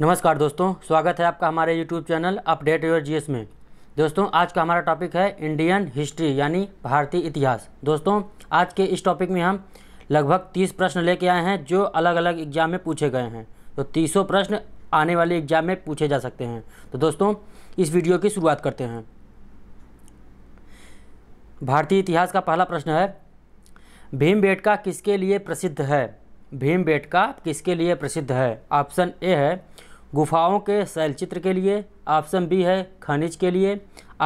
नमस्कार दोस्तों स्वागत है आपका हमारे YouTube channel update your G में दोस्तों आज का हमारा टॉपिक है इंडियन हिस्ट्री यानी भारतीय इतिहास दोस्तों आज के इस टॉपिक में हम लगभग तीस प्रश्न लेके आए हैं जो अलग अलग एग्जाम में पूछे गए हैं तो तीसों प्रश्न आने वाले एग्जाम में पूछे जा सकते हैं तो दोस्तों इस वीडियो की शुरुआत करते हैं भारतीय इतिहास का पहला प्रश्न है भीम किसके लिए प्रसिद्ध है भीम किसके लिए प्रसिद्ध है ऑप्शन ए है गुफाओं के शैलचित्र के लिए ऑप्शन बी है खनिज के लिए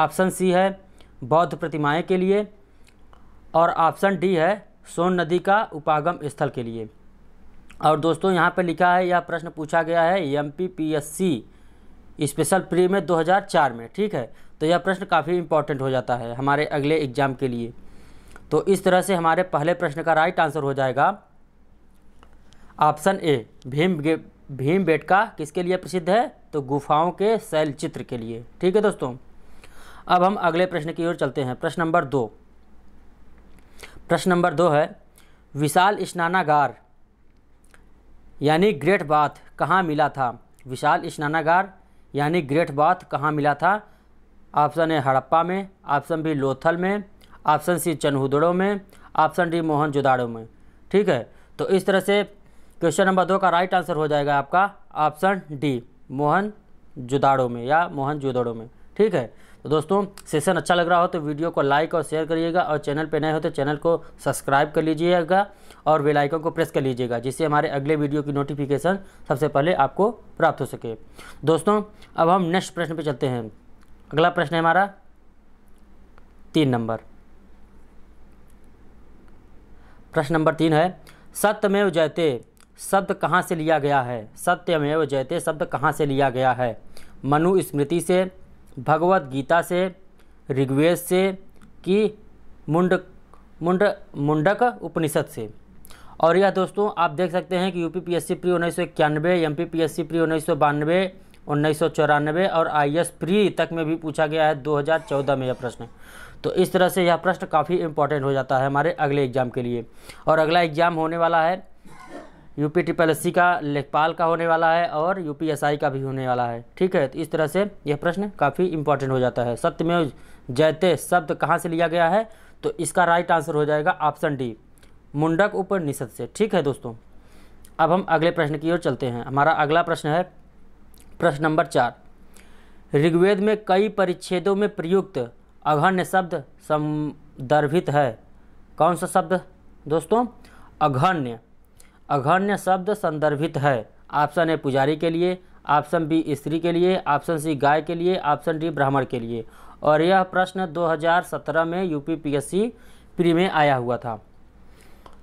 ऑप्शन सी है बौद्ध प्रतिमाएं के लिए और ऑप्शन डी है सोन नदी का उपागम स्थल के लिए और दोस्तों यहाँ पर लिखा है यह प्रश्न पूछा गया है M P P S C special pre में 2004 में ठीक है तो यह प्रश्न काफ़ी इम्पोर्टेंट हो जाता है हमारे अगले एग्ज़ाम के लिए तो इस तरह से हमारे पहले प्रश्न का राइट आंसर हो जाएगा option A Bhim Bhimbetka किसके लिए प्रसिद्ध है तो गुफाओं के शैल चित्र के लिए ठीक है दोस्तों अब हम अगले प्रश्न की ओर चलते हैं प्रश्न नंबर दो प्रश्न नंबर दो है विशाल स्नानागार यानी ग्रेट बाथ कहाँ मिला था विशाल स्नानागार यानी ग्रेट बाथ कहाँ मिला था ऑप्शन ए हड़प्पा में ऑप्शन बी लोथल में ऑप्शन सी चनहुदड़ों में ऑप्शन डी मोहन में ठीक है तो इस तरह से क्वेश्चन नंबर दो का राइट आंसर हो जाएगा आपका ऑप्शन डी मोहन जुदाड़ो में या मोहन जुदाड़ो में ठीक है तो दोस्तों सेशन अच्छा लग रहा हो तो वीडियो को लाइक और शेयर करिएगा और चैनल पर नए हो तो चैनल को सब्सक्राइब कर लीजिएगा और बेल आइकन को प्रेस कर लीजिएगा जिससे हमारे अगले वीडियो की नोटिफिकेशन सबसे पहले आपको प्राप्त हो सके दोस्तों अब हम नेक्स्ट प्रश्न पे चलते हैं अगला प्रश्न है हमारा तीन नंबर प्रश्न नंबर तीन है सत्यमेव जयते शब्द कहाँ से लिया गया है सत्यमेव जयते शब्द कहाँ से लिया गया है मनु स्मृति से भगवत गीता से ऋग्वेद से कि मुंड मुंड मुंडक उपनिषद से और यह दोस्तों आप देख सकते हैं कि यूपीपीएससी प्री उन्नीस सौ इक्यानवे M P P S C pre उन्नीस सौ बानवे उन्नीस सौ चौरानवे और आई प्री e तक में भी पूछा गया है 2014 में यह प्रश्न तो इस तरह से यह प्रश्न काफ़ी इंपॉर्टेंट हो जाता है हमारे अगले एग्ज़ाम के लिए और अगला एग्ज़ाम होने वाला है यूपी ट्रिपल एस का लेखपाल का होने वाला है और यूपीएसआई का भी होने वाला है ठीक है तो इस तरह से यह प्रश्न काफ़ी इंपॉर्टेंट हो जाता है सत्य में जयते शब्द कहाँ से लिया गया है तो इसका राइट आंसर हो जाएगा ऑप्शन डी मुंडक उपनिषद से ठीक है दोस्तों अब हम अगले प्रश्न की ओर चलते हैं हमारा अगला प्रश्न है प्रश्न नंबर चार ऋग्वेद में कई परिच्छेदों में प्रयुक्त अघन्य शब्द संदर्भित है कौन सा शब्द दोस्तों अघन्य अघर्ण्य शब्द संदर्भित है ऑप्शन ए पुजारी के लिए ऑप्शन बी स्त्री के लिए ऑप्शन सी गाय के लिए ऑप्शन डी ब्राह्मण के लिए और यह प्रश्न 2017 में यू पीएससी प्री में आया हुआ था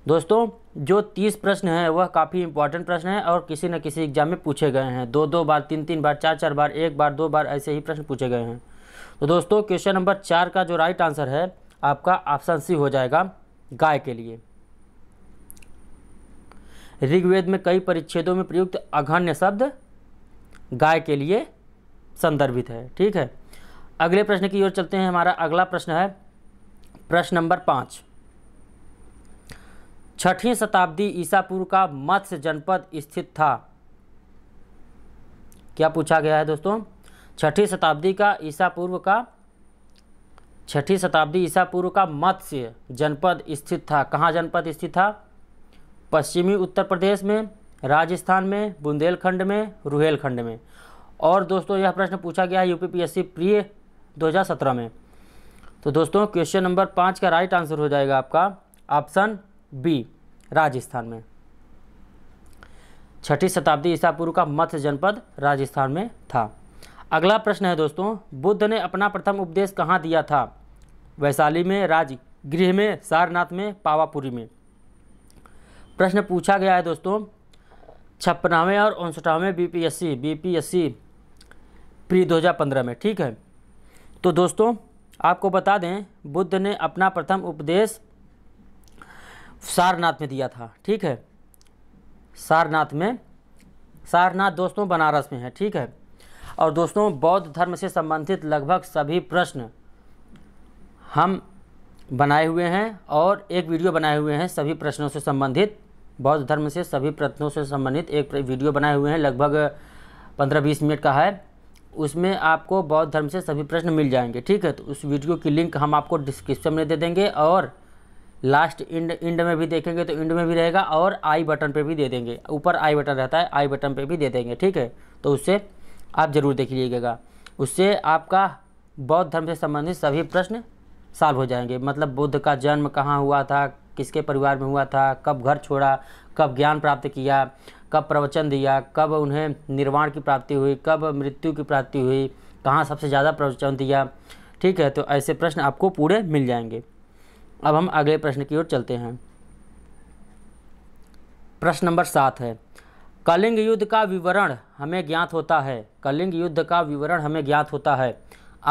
दोस्तों जो 30 प्रश्न हैं वह काफ़ी इंपॉर्टेंट प्रश्न हैं और किसी न किसी एग्जाम में पूछे गए हैं दो दो बार तीन तीन बार चार चार बार एक बार दो बार ऐसे ही प्रश्न पूछे गए हैं तो दोस्तों क्वेश्चन नंबर चार का जो राइट आंसर है आपका ऑप्शन सी हो जाएगा गाय के लिए ऋग्वेद में कई परिच्छेदों में प्रयुक्त अघन्य शब्द गाय के लिए संदर्भित है ठीक है अगले प्रश्न की ओर चलते हैं हमारा अगला प्रश्न है प्रश्न नंबर पाँच छठी शताब्दी ईसापुर का मत्स्य जनपद स्थित था क्या पूछा गया है दोस्तों छठी शताब्दी का ईसा पूर्व का छठी शताब्दी ईसा पूर्व का मत्स्य जनपद स्थित था कहाँ जनपद स्थित था पश्चिमी उत्तर प्रदेश में राजस्थान में बुंदेलखंड में रुहेलखंड में और दोस्तों यह प्रश्न पूछा गया है यूपीपीएससी प्रिय 2017 में तो दोस्तों क्वेश्चन नंबर पाँच का राइट आंसर हो जाएगा आपका ऑप्शन बी राजस्थान में छठी शताब्दी ईसा पूर्व का मत्स्य जनपद राजस्थान में था अगला प्रश्न है दोस्तों बुद्ध ने अपना प्रथम उपदेश कहाँ दिया था वैशाली में राजगृह में सारनाथ में पावापुरी में प्रश्न पूछा गया है दोस्तों छप्पनवें और उनसठवें बीपीएससी बीपीएससी प्री पंद्रह में ठीक है तो दोस्तों आपको बता दें बुद्ध ने अपना प्रथम उपदेश सारनाथ में दिया था ठीक है सारनाथ में सारनाथ दोस्तों बनारस में है ठीक है और दोस्तों बौद्ध धर्म से संबंधित लगभग सभी प्रश्न हम बनाए हुए हैं और एक वीडियो बनाए हुए हैं सभी प्रश्नों से संबंधित बौद्ध धर्म से सभी प्रश्नों से संबंधित एक वीडियो बनाए हुए हैं लगभग पंद्रह बीस मिनट का है उसमें आपको बौद्ध धर्म से सभी प्रश्न मिल जाएंगे ठीक है तो उस वीडियो की लिंक हम आपको डिस्क्रिप्शन में दे देंगे और लास्ट इंड इंड में भी देखेंगे तो इंड में भी रहेगा और आई बटन पे भी दे देंगे ऊपर आई बटन रहता है आई बटन पे भी दे देंगे ठीक है तो उससे आप ज़रूर देख लीजिएगा उससे आपका बौद्ध धर्म से संबंधित सभी प्रश्न सॉल्व हो जाएंगे मतलब बुद्ध का जन्म कहाँ हुआ था किसके परिवार में हुआ था कब घर छोड़ा कब ज्ञान प्राप्त किया कब प्रवचन दिया कब उन्हें निर्वाण की प्राप्ति हुई कब मृत्यु की प्राप्ति हुई कहाँ सबसे ज़्यादा प्रवचन दिया ठीक है तो ऐसे प्रश्न आपको पूरे मिल जाएंगे अब हम अगले प्रश्न की ओर चलते हैं प्रश्न नंबर सात है कलिंग युद्ध का विवरण हमें ज्ञात होता है कलिंग युद्ध का विवरण हमें ज्ञात होता है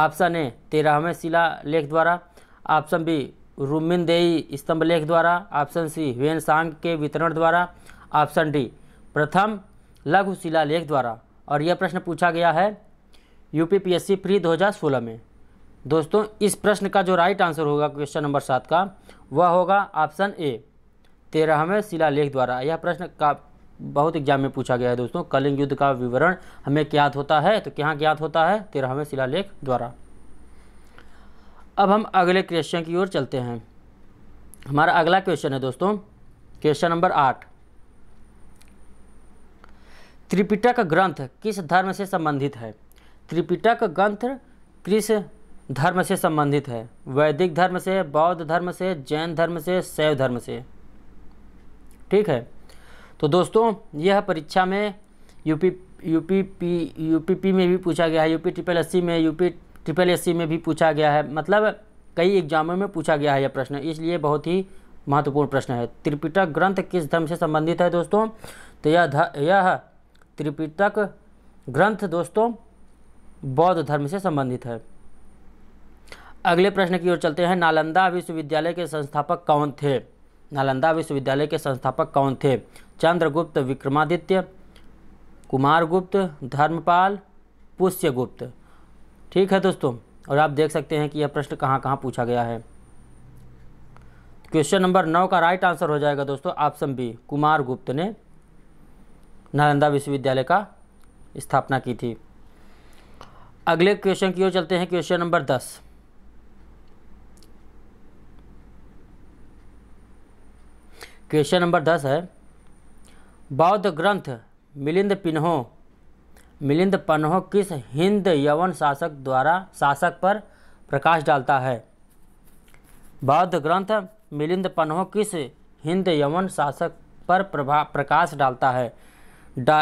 ऑप्शन ए तेरहवें शिला लेख द्वारा ऑप्शन बी रुमिनदेई स्तंभलेख द्वारा ऑप्शन सी वेन सांग के वितरण द्वारा ऑप्शन डी प्रथम लघु शिलालेख द्वारा और यह प्रश्न पूछा गया है यूपीपीएससी प्री 2016 में दोस्तों इस प्रश्न का जो राइट आंसर होगा क्वेश्चन नंबर सात का वह होगा ऑप्शन ए तेरहवें शिलालेख द्वारा यह प्रश्न का बहुत एग्जाम में पूछा गया है दोस्तों कलिंग युद्ध का विवरण हमें ज्ञात होता है तो क्या ज्ञात होता है तेरहवें शिलालेख द्वारा अब हम अगले क्वेश्चन की ओर चलते हैं हमारा अगला क्वेश्चन है दोस्तों क्वेश्चन नंबर आठ त्रिपिटक ग्रंथ किस धर्म से संबंधित है त्रिपिटक ग्रंथ किस धर्म से संबंधित है वैदिक धर्म से बौद्ध धर्म से जैन धर्म से शैव धर्म से ठीक है तो दोस्तों यह परीक्षा में यूपी यूपी पी यूपीपी में भी पूछा गया है यूपी ट्रिपल अस्सी में यूपी ट्रिपल एस में भी पूछा गया है मतलब कई एग्जामों में पूछा गया है यह प्रश्न इसलिए बहुत ही महत्वपूर्ण प्रश्न है त्रिपिटक ग्रंथ किस धर्म से संबंधित है दोस्तों तो यह यह त्रिपिटक ग्रंथ दोस्तों बौद्ध धर्म से संबंधित है अगले प्रश्न की ओर चलते हैं नालंदा विश्वविद्यालय के संस्थापक कौन थे नालंदा विश्वविद्यालय के संस्थापक कौन थे चंद्रगुप्त विक्रमादित्य कुमारगुप्त धर्मपाल पुष्यगुप्त ठीक है दोस्तों और आप देख सकते हैं कि यह प्रश्न कहाँ कहाँ पूछा गया है क्वेश्चन नंबर नौ का राइट आंसर हो जाएगा दोस्तों ऑप्शन बी कुमार गुप्त ने नालंदा विश्वविद्यालय का स्थापना की थी अगले क्वेश्चन की ओर चलते हैं क्वेश्चन नंबर दस क्वेश्चन नंबर दस है बौद्ध ग्रंथ मिलिंद पिन्हो मिलिंद पन्हो किस हिंद यवन शासक द्वारा शासक पर प्रकाश डालता है बौद्ध ग्रंथ मिलिंद पन्हो किस हिंद यवन शासक पर प्रभा प्रकाश डालता है डा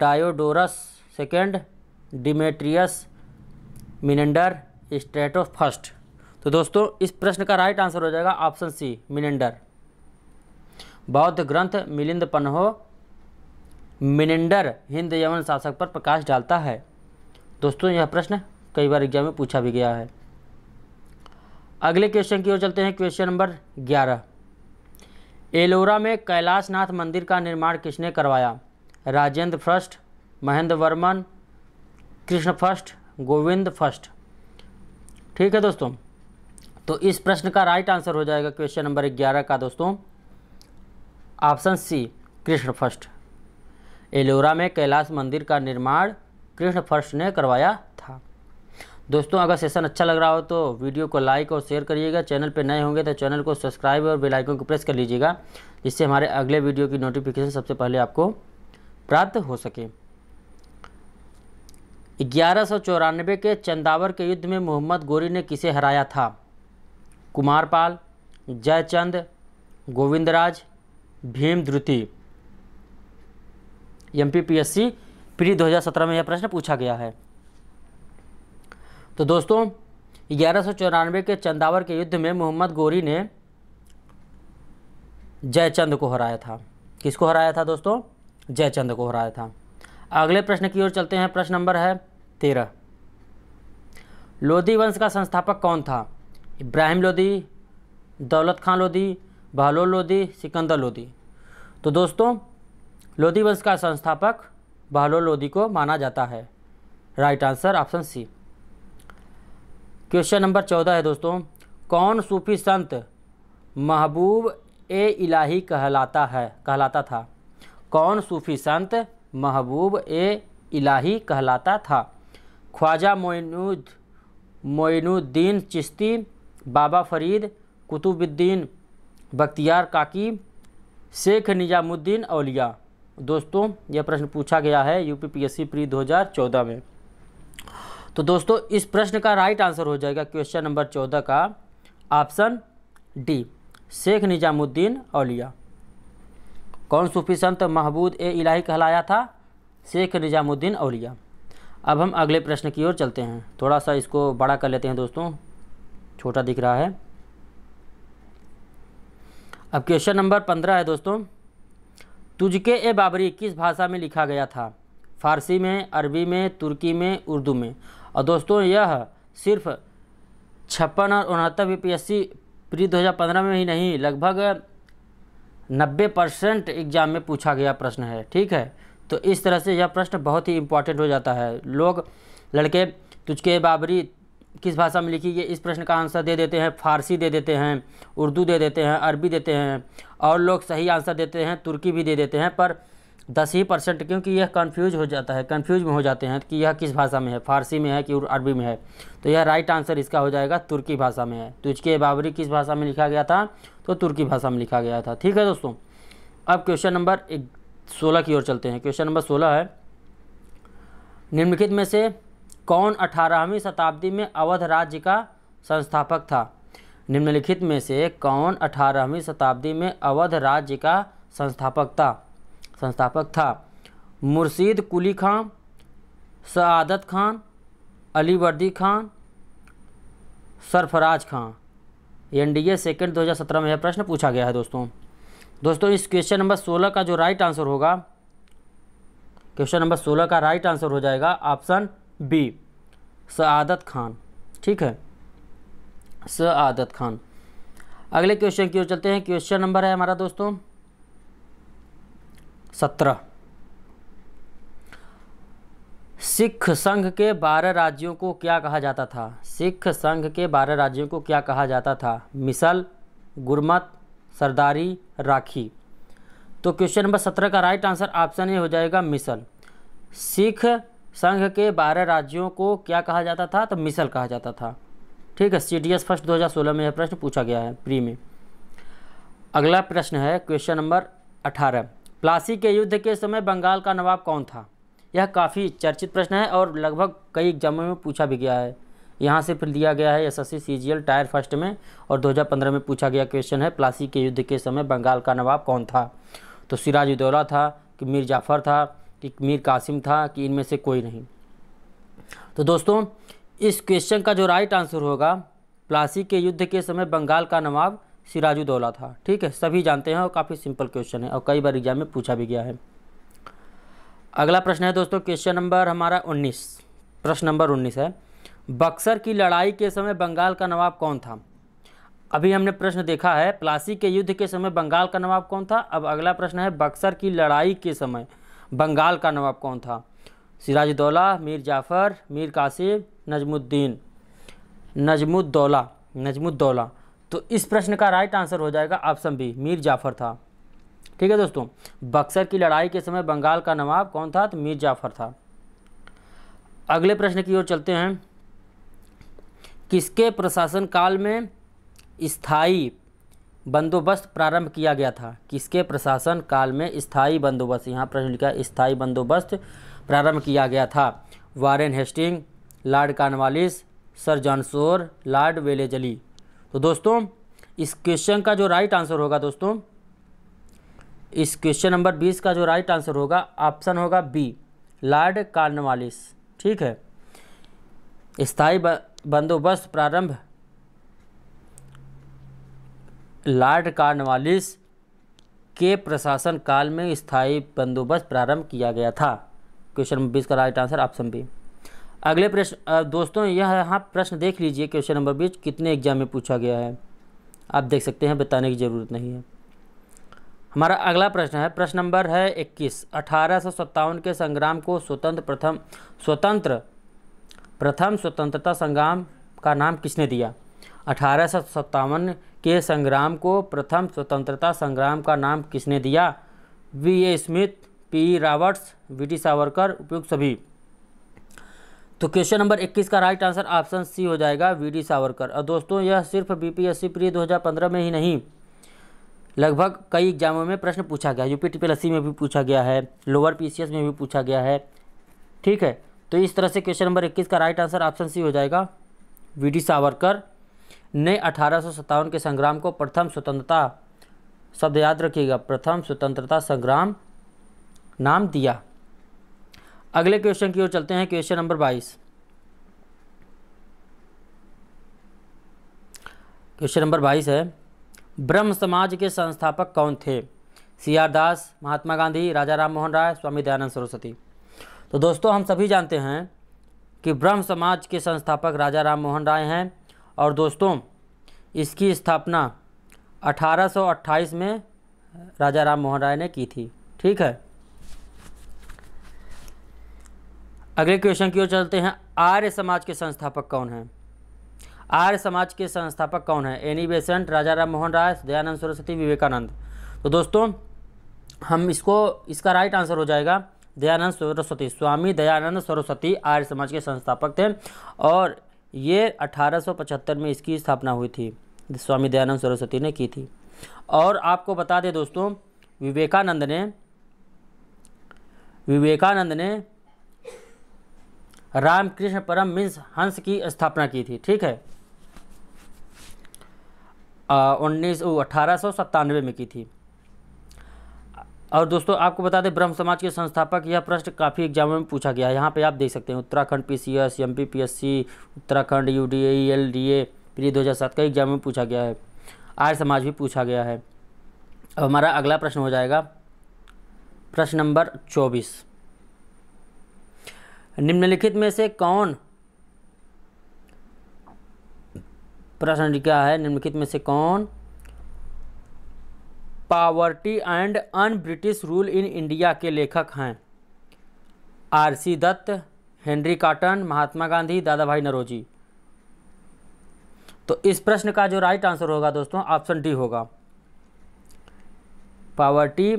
Diodorus second Demetrius Menander Strato first तो दोस्तों इस प्रश्न का राइट आंसर हो जाएगा ऑप्शन सी मिनेंडर बौद्ध ग्रंथ मिलिंद पन्हो मिनेंडर हिंद यमन शासक पर प्रकाश डालता है दोस्तों यह प्रश्न कई बार एग्जाम में पूछा भी गया है अगले क्वेश्चन की ओर चलते हैं क्वेश्चन नंबर ग्यारह एलोरा में कैलाशनाथ मंदिर का निर्माण किसने करवाया Rajendra first Mahendra Varman Krishna first Govind first ठीक है दोस्तों तो इस प्रश्न का राइट आंसर हो जाएगा क्वेश्चन नंबर ग्यारह का दोस्तों option C Krishna first Ellora में कैलाश मंदिर का निर्माण कृष्ण फर्श ने करवाया था दोस्तों अगर सेशन अच्छा लग रहा हो तो वीडियो को लाइक और शेयर करिएगा चैनल पर नए होंगे तो चैनल को सब्सक्राइब और बेल आइकन को प्रेस कर लीजिएगा जिससे हमारे अगले वीडियो की नोटिफिकेशन सबसे पहले आपको प्राप्त हो सके ग्यारह के चंदावर के युद्ध में मोहम्मद गोरी ने किसे हराया था कुमारपाल जयचंद गोविंदराज भीम द्रुति M P P S C pre दो हज़ार सत्रह में यह प्रश्न पूछा गया है तो दोस्तों ग्यारह सौ चौरानवे के चंदावर के युद्ध में मोहम्मद गोरी ने जयचंद को हराया था किसको हराया था दोस्तों जयचंद को हराया था अगले प्रश्न की ओर चलते हैं प्रश्न नंबर है तेरह लोधी वंश का संस्थापक कौन था इब्राहिम लोधी दौलत खान लोधी बहलोल लोधी सिकंदर लोधी तो दोस्तों लोधी वंश का संस्थापक बहलोल लोधी को माना जाता है right answer option C question number चौदह है दोस्तों कौन सूफी संत महबूब ए इलाही कहलाता है कहलाता था कौन सूफी संत महबूब ए इलाही कहलाता था ख्वाजा मोइनुद मोइनुद्दीन चिश्ती बाबा फरीद कुतुबुद्दीन बख्तियार काकी शेख निजामुद्दीन अलिया दोस्तों यह प्रश्न पूछा गया है यूपीपीएससी प्री 2014 में तो दोस्तों इस प्रश्न का राइट आंसर हो जाएगा क्वेश्चन नंबर चौदह का ऑप्शन डी शेख निजामुद्दीन औलिया कौन सूफी संत महबूद ए इलाही कहलाया था शेख निजामुद्दीन औलिया अब हम अगले प्रश्न की ओर चलते हैं थोड़ा सा इसको बड़ा कर लेते हैं दोस्तों छोटा दिख रहा है अब क्वेश्चन नंबर पंद्रह है दोस्तों तुझके ए बाबरी किस भाषा में लिखा गया था फारसी में अरबी में तुर्की में उर्दू में और दोस्तों यह सिर्फ छप्पन और उनहत्तर B P S C pre दो में ही नहीं लगभग 90 परसेंट एग्जाम में पूछा गया प्रश्न है ठीक है तो इस तरह से यह प्रश्न बहुत ही इम्पॉर्टेंट हो जाता है लोग लड़के तुझके बाबरी किस भाषा में लिखी है इस प्रश्न का आंसर दे देते हैं फारसी दे देते हैं उर्दू दे देते हैं अरबी देते हैं और लोग सही आंसर देते हैं तुर्की भी दे देते हैं पर दस ही परसेंट क्योंकि यह कन्फ्यूज हो जाता है कन्फ्यूज में हो जाते हैं कि यह किस भाषा में है फारसी में है कि अरबी में है तो यह राइट आंसर इसका हो जाएगा तुर्की भाषा में है तो इसके बाबरी किस भाषा में लिखा गया था तो तुर्की भाषा में लिखा गया था ठीक है दोस्तों अब क्वेश्चन नंबर एक सोलह की ओर चलते हैं क्वेश्चन नंबर सोलह है निम्नलिखित में से कौन अठारहवीं शताब्दी में अवध राज्य का संस्थापक था निम्नलिखित में से कौन अठारहवीं शताब्दी में अवध राज्य का संस्थापक था संस्थापक था Murshid Quli Khan Saadat Khan Alivardi Khan Sarfaraz Khan N D A second दो हज़ार सत्रह में यह प्रश्न पूछा गया है दोस्तों दोस्तों इस क्वेश्चन नंबर सोलह का जो राइट आंसर होगा क्वेश्चन नंबर सोलह का राइट आंसर हो जाएगा ऑप्शन बी सदत खान ठीक है सआदत खान अगले क्वेश्चन की ओर चलते हैं क्वेश्चन नंबर है हमारा दोस्तों सत्रह सिख संघ के बारह राज्यों को क्या कहा जाता था सिख संघ के बारह राज्यों को क्या कहा जाता था मिसल गुरमत सरदारी राखी तो क्वेश्चन नंबर सत्रह का राइट आंसर ऑप्शन ए हो जाएगा मिसल सिख संघ के बारह राज्यों को क्या कहा जाता था तो मिसल कहा जाता था ठीक है सी डी एस फर्स्ट 2016 में यह प्रश्न पूछा गया है प्री में अगला प्रश्न है क्वेश्चन नंबर 18 प्लासी के युद्ध के समय बंगाल का नवाब कौन था यह काफ़ी चर्चित प्रश्न है और लगभग कई एग्जामों में पूछा भी गया है यहाँ से फिर दिया गया है एस एस टायर फर्स्ट में और 2015 में पूछा गया क्वेश्चन है प्लासी के युद्ध के समय बंगाल का नवाब कौन था तो सिराज था कि मीर जाफ़र था कि मीर कासिम था कि इनमें से कोई नहीं तो दोस्तों इस क्वेश्चन का जो राइट आंसर होगा प्लासी के युद्ध के समय बंगाल का नवाब सिराजुद्दौला था ठीक है सभी जानते हैं और काफ़ी सिंपल क्वेश्चन है और कई बार एग्जाम में पूछा भी गया है अगला प्रश्न है दोस्तों क्वेश्चन नंबर हमारा उन्नीस प्रश्न नंबर उन्नीस है बक्सर की लड़ाई के समय बंगाल का नवाब कौन था अभी हमने प्रश्न देखा है प्लासी के युद्ध के समय बंगाल का नवाब कौन था अब अगला प्रश्न है बक्सर की लड़ाई के समय बंगाल का नवाब कौन था सिराजदौला मीर जाफ़र मीर कासिम नजमुद्दीन नजमुद्दौला नजमुद्दौला तो इस प्रश्न का राइट आंसर हो जाएगा ऑप्शन बी मीर जाफ़र था ठीक है दोस्तों बक्सर की लड़ाई के समय बंगाल का नवाब कौन था तो मीर जाफ़र था अगले प्रश्न की ओर चलते हैं किसके प्रशासन काल में स्थाई बंदोबस्त प्रारंभ किया गया था किसके प्रशासन काल में स्थायी बंदोबस्त यहाँ प्रश्न लिखा स्थायी बंदोबस्त प्रारंभ किया गया था Warren Hasting Lord Cornwallis sir John Shore Lord Wellesley तो दोस्तों इस क्वेश्चन का जो राइट आंसर होगा दोस्तों इस क्वेश्चन नंबर बीस का जो राइट आंसर होगा ऑप्शन होगा बी लॉर्ड कार्नवालिस ठीक है स्थायी बंदोबस्त प्रारंभ लॉर्ड कार्नवालिस के प्रशासन काल में स्थायी बंदोबस्त प्रारंभ किया गया था क्वेश्चन नंबर बीस का राइट आंसर ऑप्शन बी अगले प्रश्न दोस्तों यह यहाँ प्रश्न देख लीजिए क्वेश्चन नंबर बीस कितने एग्जाम में पूछा गया है आप देख सकते हैं बताने की ज़रूरत नहीं है हमारा अगला प्रश्न है प्रश्न नंबर है इक्कीस अठारह के संग्राम को स्वतंत्र प्रथम स्वतंत्र प्रथम स्वतंत्रता संग्राम का नाम किसने दिया अठारह के संग्राम को प्रथम स्वतंत्रता संग्राम का नाम किसने दिया V A Smith P Roberts V T Savarkar उपयुक्त सभी तो क्वेश्चन नंबर 21 का राइट आंसर ऑप्शन सी हो जाएगा वी डी सावरकर और दोस्तों यह सिर्फ बीपीएससी प्री 2015 में ही नहीं लगभग कई एग्जामों में प्रश्न पूछा गया यूपी ट्रिपल में भी पूछा गया है लोअर पीसीएस में भी पूछा गया है ठीक है तो इस तरह से क्वेश्चन नंबर 21 का राइट आंसर ऑप्शन सी हो जाएगा वी डी सावरकर ने अठारह के संग्राम को प्रथम स्वतंत्रता शब्द याद रखिएगा प्रथम स्वतंत्रता संग्राम नाम दिया अगले क्वेश्चन की ओर चलते हैं क्वेश्चन नंबर बाईस क्वेश्चन नंबर बाईस है ब्रह्म समाज के संस्थापक कौन थे सी आर दास महात्मा गांधी राजा राम मोहन राय स्वामी दयानंद सरस्वती तो दोस्तों हम सभी जानते हैं कि ब्रह्म समाज के संस्थापक राजा राम मोहन राय हैं और दोस्तों इसकी स्थापना 1828 में राजा राम मोहन राय ने की थी ठीक है अगले क्वेश्चन की ओर चलते हैं आर्य समाज के संस्थापक कौन हैं आर्य समाज के संस्थापक कौन है एनी बेसेंट राजा राम मोहन राय दयानंद सरस्वती विवेकानंद तो दोस्तों हम इसको इसका राइट आंसर हो जाएगा दयानंद सरस्वती स्वामी दयानंद सरस्वती आर्य समाज के संस्थापक थे और ये 1875 में इसकी स्थापना हुई थी स्वामी दयानंद सरस्वती ने की थी और आपको बता दें दोस्तों विवेकानंद ने विवेकानंद ने रामकृष्ण परम मिंस हंस की स्थापना की थी ठीक है उन्नीस अठारह सौ में की थी और दोस्तों आपको बता दें ब्रह्म समाज के संस्थापक यह प्रश्न काफ़ी एग्जाम में पूछा गया है यहाँ पे आप देख सकते हैं Uttarakhand P C S M P P S C Uttarakhand U D L D A pre दो हज़ार सात का एग्जाम में पूछा गया है आर्य समाज भी पूछा गया है अब हमारा अगला प्रश्न हो जाएगा प्रश्न नंबर चौबीस निम्नलिखित में से कौन प्रश्न क्या है निम्नलिखित में से कौन poverty and un British rule in India के लेखक हैं RC Dutt Henry Cotton Mahatma Gandhi Dadabhai Naoroji तो इस प्रश्न का जो राइट आंसर होगा दोस्तों ऑप्शन डी होगा poverty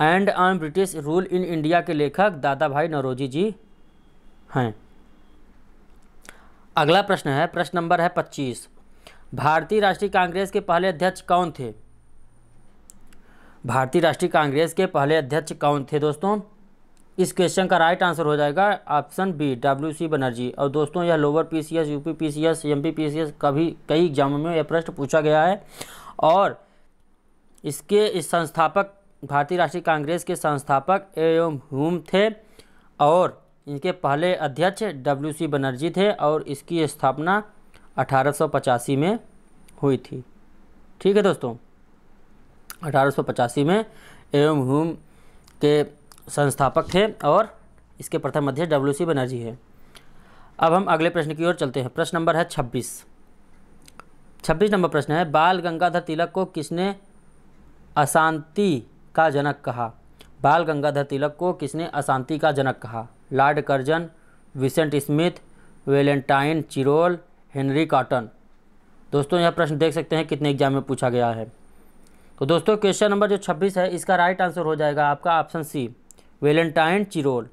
and un British rule in India के लेखक दादा भाई नरोजी जी हैं अगला प्रश्न है प्रश्न नंबर है पच्चीस भारतीय राष्ट्रीय कांग्रेस के पहले अध्यक्ष कौन थे भारतीय राष्ट्रीय कांग्रेस के पहले अध्यक्ष कौन थे दोस्तों इस क्वेश्चन का राइट आंसर हो जाएगा option B W C Banerjee और दोस्तों यह lower PCS UP PCS MP PCS कभी कई एग्जामों में यह प्रश्न पूछा गया है और इसके इस संस्थापक भारतीय राष्ट्रीय कांग्रेस के संस्थापक एवं हुम थे और इनके पहले अध्यक्ष डब्ल्यू सी बनर्जी थे और इसकी स्थापना अठारह में हुई थी ठीक है दोस्तों अठारह में एवं हुम के संस्थापक थे और इसके प्रथम अध्यक्ष डब्ल्यू सी बनर्जी है अब हम अगले प्रश्न की ओर चलते हैं प्रश्न नंबर है छब्बीस छब्बीस नंबर प्रश्न है बाल गंगाधर तिलक को किसने अशांति का जनक कहा बाल गंगाधर तिलक को किसने अशांति का जनक कहा Lord Curzon Vincent Smith Valentine Chirol Henry Cotton दोस्तों यह प्रश्न देख सकते हैं कितने एग्जाम में पूछा गया है तो दोस्तों क्वेश्चन नंबर जो 26 है इसका राइट आंसर हो जाएगा आपका option C Valentine Chirol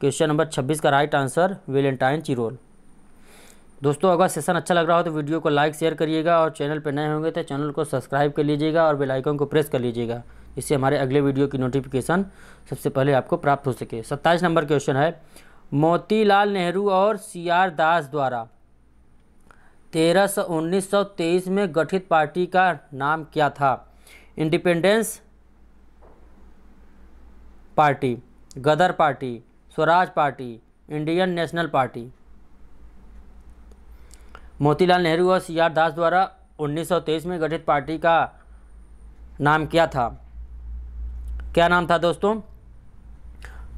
question number 26 का राइट आंसर वेलेंटाइन चिरोल दोस्तों अगर सेशन अच्छा लग रहा हो तो वीडियो को लाइक शेयर करिएगा और चैनल पर नए होंगे तो चैनल को सब्सक्राइब कर लीजिएगा और बेल आइकन को प्रेस कर लीजिएगा इससे हमारे अगले वीडियो की नोटिफिकेशन सबसे पहले आपको प्राप्त हो सके सत्ताईस नंबर क्वेश्चन है मोतीलाल नेहरू और सी आर दास द्वारा तेरह सौ उन्नीस सौ तेईस में गठित पार्टी का नाम क्या था independence party Ghadar party Swaraj party Indian national party Motilal Nehru और सी आर दास द्वारा 1923 में गठित पार्टी का नाम क्या था क्या नाम था दोस्तों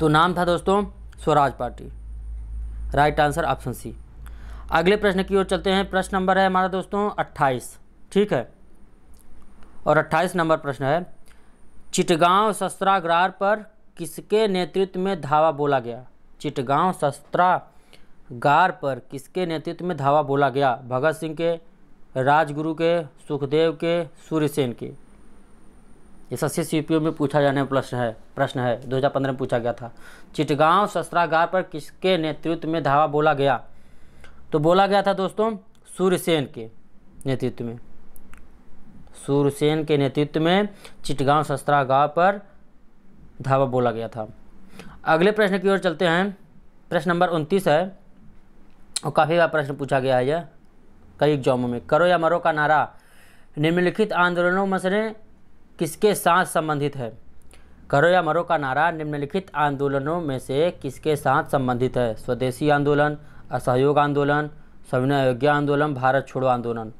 तो नाम था दोस्तों Swaraj party right answer option C अगले प्रश्न की ओर चलते हैं प्रश्न नंबर है हमारा दोस्तों अट्ठाईस ठीक है और अट्ठाईस नंबर प्रश्न है चिटगांव शस्त्रागार पर किसके नेतृत्व में धावा बोला गया चिटगांव शस्त्रागार पर किसके नेतृत्व में धावा बोला गया भगत सिंह के राजगुरु के सुखदेव के सूर्यसेन के ये सबसे सी में पूछा जाने वाला प्रश्न है प्रश्न है 2015 में पूछा गया था चिटगांव शस्त्रागार पर किसके नेतृत्व में धावा बोला गया तो बोला गया था दोस्तों सूर्यसेन के नेतृत्व में सूर्यसेन के नेतृत्व में चिटगांव शस्त्रागाह पर धावा बोला गया था अगले प्रश्न की ओर चलते हैं प्रश्न नंबर उनतीस है और काफ़ी बार प्रश्न पूछा गया है यह कई एग्जामों में करो या मरो का नारा निम्नलिखित आंदोलनों में से किसके साथ संबंधित है करो या मरो का नारा निम्नलिखित आंदोलनों में से किसके साथ संबंधित है स्वदेशी आंदोलन असहयोग आंदोलन सविनय अयोग्या आंदोलन भारत छोड़ो आंदोलन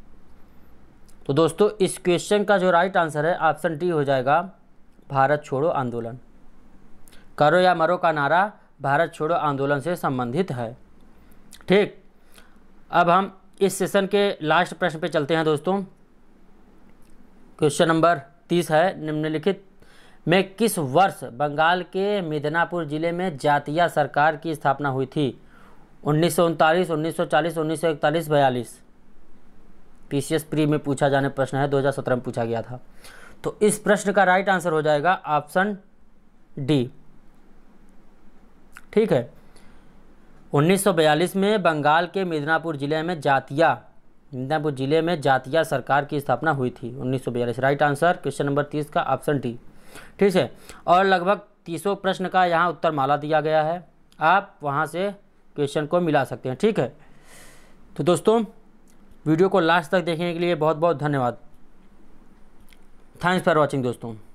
तो दोस्तों इस क्वेश्चन का जो राइट आंसर है ऑप्शन डी हो जाएगा भारत छोड़ो आंदोलन करो या मरो का नारा भारत छोड़ो आंदोलन से संबंधित है ठीक अब हम इस सेशन के लास्ट प्रश्न पे चलते हैं दोस्तों क्वेश्चन नंबर तीस है निम्नलिखित में किस वर्ष बंगाल के मिदनापुर जिले में जातीय सरकार की स्थापना हुई थी उन्नीस सौ उनतालीस उन्नीस सौ चालीस उन्नीस सौ इकतालीस बयालीस पी सी एस प्री में पूछा जाने प्रश्न है 2017 में पूछा गया था तो इस प्रश्न का राइट आंसर हो जाएगा ऑप्शन डी ठीक है 1942 में बंगाल के मिदनापुर ज़िले में जातिया मिदनापुर ज़िले में जातिया सरकार की स्थापना हुई थी 1942 राइट आंसर क्वेश्चन नंबर 30 का ऑप्शन डी ठीक है और लगभग तीसों प्रश्न का यहाँ उत्तर माला दिया गया है आप वहाँ से क्वेश्चन को मिला सकते हैं ठीक है तो दोस्तों वीडियो को लास्ट तक देखने के लिए बहुत बहुत धन्यवाद थैंक्स फॉर वॉचिंग दोस्तों